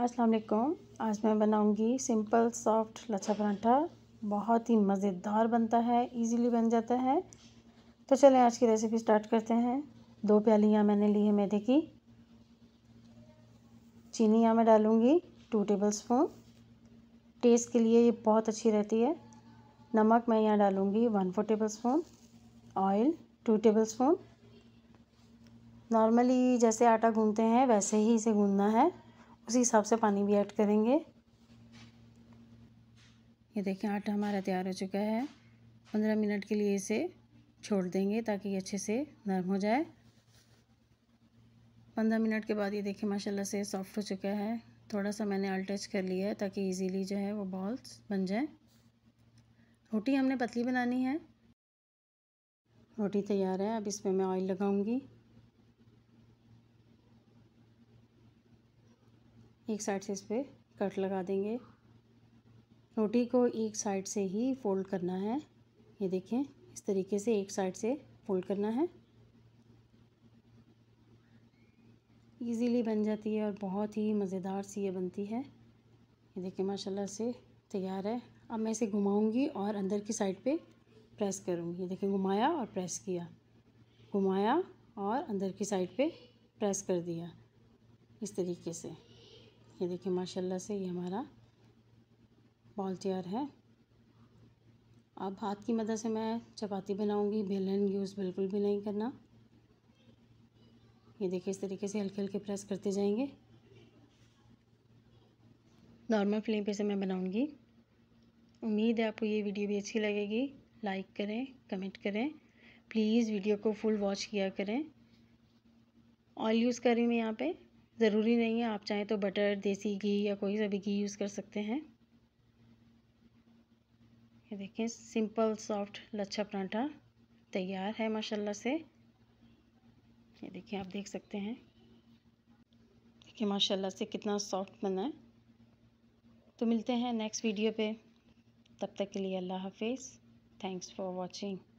अस्सलाम वालेकुम आज मैं बनाऊंगी सिंपल सॉफ्ट लच्छा परांठा बहुत ही मज़ेदार बनता है इजीली बन जाता है तो चलें आज की रेसिपी स्टार्ट करते हैं दो प्यालियाँ मैंने ली है मैदे की चीनी यहाँ मैं डालूँगी टू टेबल स्पून टेस्ट के लिए ये बहुत अच्छी रहती है नमक मैं यहाँ डालूँगी one four tablespoon oil two tablespoon normally जैसे आटा गूनते हैं वैसे ही इसे गूंदना है उसी हिसाब से पानी भी ऐड करेंगे ये देखिए आटा हमारा तैयार हो चुका है पंद्रह मिनट के लिए इसे छोड़ देंगे ताकि ये अच्छे से नरम हो जाए पंद्रह मिनट के बाद ये देखिए माशाल्लाह से सॉफ्ट हो चुका है थोड़ा सा मैंने ऑल टच कर लिया है ताकि इजीली जो है वो बॉल्स बन जाए रोटी हमने पतली बनानी है रोटी तैयार है अब इसमें मैं ऑयल लगाऊंगी एक साइड से इस पर कट लगा देंगे रोटी को एक साइड से ही फोल्ड करना है ये देखें इस तरीके से एक साइड से फोल्ड करना है इजीली बन जाती है और बहुत ही मज़ेदार सी ये बनती है ये देखिए माशाल्लाह से तैयार है अब मैं इसे घुमाऊंगी और अंदर की साइड पे प्रेस करूंगी ये देखिए घुमाया और प्रेस किया घुमाया और अंदर की साइड पे प्रेस कर दिया इस तरीके से ये देखिए माशाल्लाह से ये हमारा बॉल तैयार है अब हाथ की मदद से मैं चपाती बनाऊंगी बेलन यूज़ बिल्कुल भी नहीं करना ये देखिए इस तरीके से हल्के हल्के प्रेस करते जाएंगे नॉर्मल फ्लेम पे से मैं बनाऊंगी उम्मीद है आपको ये वीडियो भी अच्छी लगेगी लाइक करें कमेंट करें प्लीज़ वीडियो को फुल वॉच किया करें ऑयल यूज़ कर रही हूँ मैं यहाँ पे ज़रूरी नहीं है आप चाहें तो बटर देसी घी या कोई सा भी घी यूज़ कर सकते हैं ये देखें सिंपल सॉफ्ट लच्छा परांठा तैयार है माशाल्लाह से ये देखिए आप देख सकते हैं देखिए माशाल्लाह से कितना सॉफ्ट बना है तो मिलते हैं नेक्स्ट वीडियो पे तब तक के लिए अल्लाह हाफिज़ थैंक्स फॉर वॉचिंग